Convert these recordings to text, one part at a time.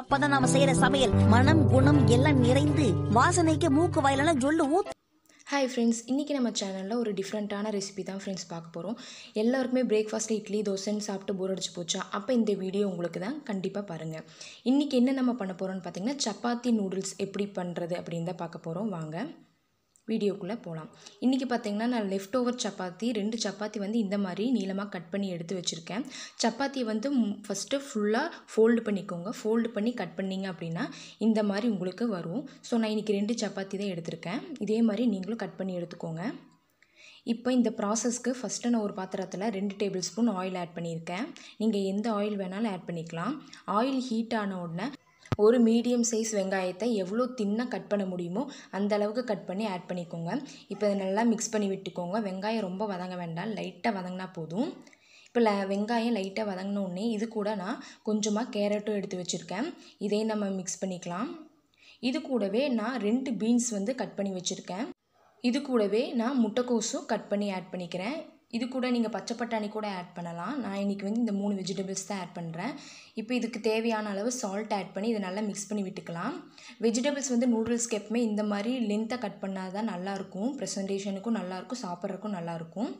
அப்பதான் நாம செய்யற சமையல் மனம் குணம் எல்லாம் நிறைந்து வாசனைக்கு மூக்கு வாயிலெல்லாம் ஜொல்லு ஊத்து ஹாய் ஃப்ரெண்ட்ஸ் இன்றைக்கி நம்ம சேனலில் ஒரு டிஃப்ரெண்ட்டான ரெசிபி தான் ஃப்ரெண்ட்ஸ் பார்க்க போகிறோம் எல்லாருக்குமே பிரேக்ஃபாஸ்ட்டு இட்லி தோசைன்னு சாப்பிட்டு போர் அடிச்சு போச்சா அப்போ இந்த வீடியோ உங்களுக்கு தான் கண்டிப்பாக பாருங்கள் இன்றைக்கி என்ன நம்ம பண்ண போகிறோம்னு பார்த்திங்கன்னா சப்பாத்தி நூடுல்ஸ் எப்படி பண்ணுறது அப்படின்னு தான் பார்க்க போகிறோம் வாங்க வீடியோக்குள்ளே போகலாம் இன்றைக்கி பார்த்திங்கன்னா நான் லெஃப்ட் ஓவர் சப்பாத்தி ரெண்டு சப்பாத்தி வந்து இந்த மாதிரி நீளமாக கட் பண்ணி எடுத்து வச்சுருக்கேன் சப்பாத்தி வந்து ஃபஸ்ட்டு ஃபுல்லாக ஃபோல்டு பண்ணிக்கோங்க ஃபோல்டு பண்ணி கட் பண்ணிங்க அப்படின்னா இந்த மாதிரி உங்களுக்கு வரும் ஸோ நான் இன்றைக்கி ரெண்டு சப்பாத்தி தான் எடுத்திருக்கேன் இதே மாதிரி நீங்களும் கட் பண்ணி எடுத்துக்கோங்க இப்போ இந்த ப்ராசஸ்க்கு ஃபஸ்ட்டு நான் ஒரு பாத்திரத்தில் ரெண்டு டேபிள் ஸ்பூன் ஆயில் ஆட் பண்ணியிருக்கேன் நீங்கள் எந்த ஆயில் வேணாலும் ஆட் பண்ணிக்கலாம் ஆயில் ஹீட் ஆன உடனே ஒரு மீடியம் சைஸ் வெங்காயத்தை எவ்வளோ தின்னாக கட் பண்ண முடியுமோ அந்த அளவுக்கு கட் பண்ணி ஆட் பண்ணிக்கோங்க இப்போ இதை நல்லா மிக்ஸ் பண்ணி விட்டுக்கோங்க வெங்காயம் ரொம்ப வதங்க வேண்டாம் லைட்டாக வதங்கினா போதும் இப்போ வெங்காயம் லைட்டாக வதங்கினோடனே இது கூட நான் கொஞ்சமாக கேரட்டும் எடுத்து வச்சுருக்கேன் இதையும் நம்ம மிக்ஸ் பண்ணிக்கலாம் இது கூடவே நான் ரெண்டு பீன்ஸ் வந்து கட் பண்ணி வச்சுருக்கேன் இது கூடவே நான் முட்டைக்கோஸும் கட் பண்ணி ஆட் பண்ணிக்கிறேன் இது கூட நீங்கள் பச்சை பட்டாணி கூட ஆட் பண்ணலாம் நான் இன்றைக்கி வந்து இந்த மூணு வெஜிடபிள்ஸ் தான் ஆட் பண்ணுறேன் இப்போ இதுக்கு தேவையான அளவு சால்ட் ஆட் பண்ணி இதை நல்லா மிக்ஸ் பண்ணி விட்டுக்கலாம் வெஜிடபிள்ஸ் வந்து நூடுல்ஸ்க்கு எப்பவுமே இந்த மாதிரி லென்த்தாக கட் பண்ணால் தான் நல்லாயிருக்கும் ப்ரெசன்டேஷனுக்கும் நல்லாயிருக்கும் சாப்பிட்றதுக்கும் நல்லாயிருக்கும்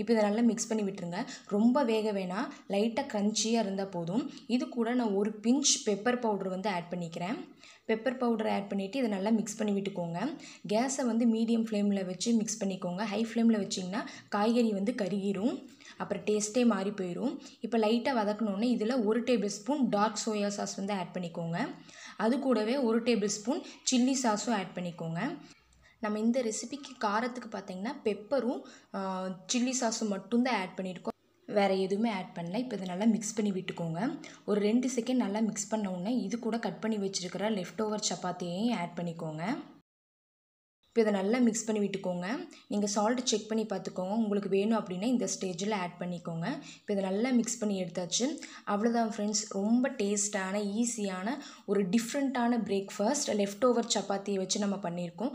இப்போ இதை நல்லா மிக்ஸ் பண்ணி விட்டுருங்க ரொம்ப வேக வேணாம் லைட்டாக க்ரன்ச்சியாக இருந்தால் போதும் இது கூட நான் ஒரு பிஞ்ச் பெப்பர் பவுடர் வந்து ஆட் பண்ணிக்கிறேன் பெப்பர் பவுடர் ஆட் பண்ணிவிட்டு இதை நல்லா மிக்ஸ் பண்ணி விட்டுக்கோங்க கேஸை வந்து மீடியம் ஃப்ளேமில் வச்சு மிக்ஸ் பண்ணிக்கோங்க ஹை ஃப்ளேமில் வச்சிங்கன்னா காய்கறி வந்து கருகிரும் அப்புறம் டேஸ்ட்டே மாறி போயிடும் இப்போ லைட்டாக வதக்கணுன்னே இதில் ஒரு table spoon dark soya sauce வந்து ஆட் பண்ணிக்கோங்க அது கூடவே ஒரு டேபிள் ஸ்பூன் சில்லி சாஸும் ஆட் பண்ணிக்கோங்க நம்ம இந்த ரெசிபிக்கு காரத்துக்கு பார்த்தீங்கன்னா பெப்பரும் சில்லி சாஸும் மட்டும்தான் ஆட் பண்ணியிருக்கோம் வேறு எதுவுமே ஆட் பண்ணல இப்போ இதை நல்லா மிக்ஸ் பண்ணி விட்டுக்கோங்க ஒரு ரெண்டு செகண்ட் நல்லா மிக்ஸ் பண்ண உடனே இது கூட கட் பண்ணி வச்சுருக்கிற லெஃப்ட் ஓவர் சப்பாத்தியையும் ஆட் பண்ணிக்கோங்க இப்போ இதை நல்லா மிக்ஸ் பண்ணி விட்டுக்கோங்க நீங்கள் சால்ட் செக் பண்ணி பார்த்துக்கோங்க உங்களுக்கு வேணும் அப்படின்னா இந்த ஸ்டேஜில் ஆட் பண்ணிக்கோங்க இப்போ இதை நல்லா மிக்ஸ் பண்ணி எடுத்தாச்சு அவ்வளோதான் ஃப்ரெண்ட்ஸ் ரொம்ப டேஸ்ட்டான ஈஸியான ஒரு டிஃப்ரெண்ட்டான பிரேக்ஃபாஸ்ட் லெஃப்ட் ஓவர் சப்பாத்தியை வச்சு நம்ம பண்ணியிருக்கோம்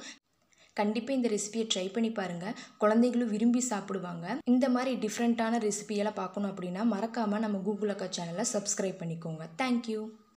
கண்டிப்பாக இந்த ரெசிபியை ட்ரை பண்ணி பாருங்கள் குழந்தைகளும் விரும்பி சாப்பிடுவாங்க இந்த மாதிரி டிஃப்ரெண்ட்டான ரெசிபியெல்லாம் பார்க்கணும் அப்படின்னா மறக்காமல் நம்ம கூகுள் அக்கா சேனலை சப்ஸ்கிரைப் பண்ணிக்கோங்க தேங்க்யூ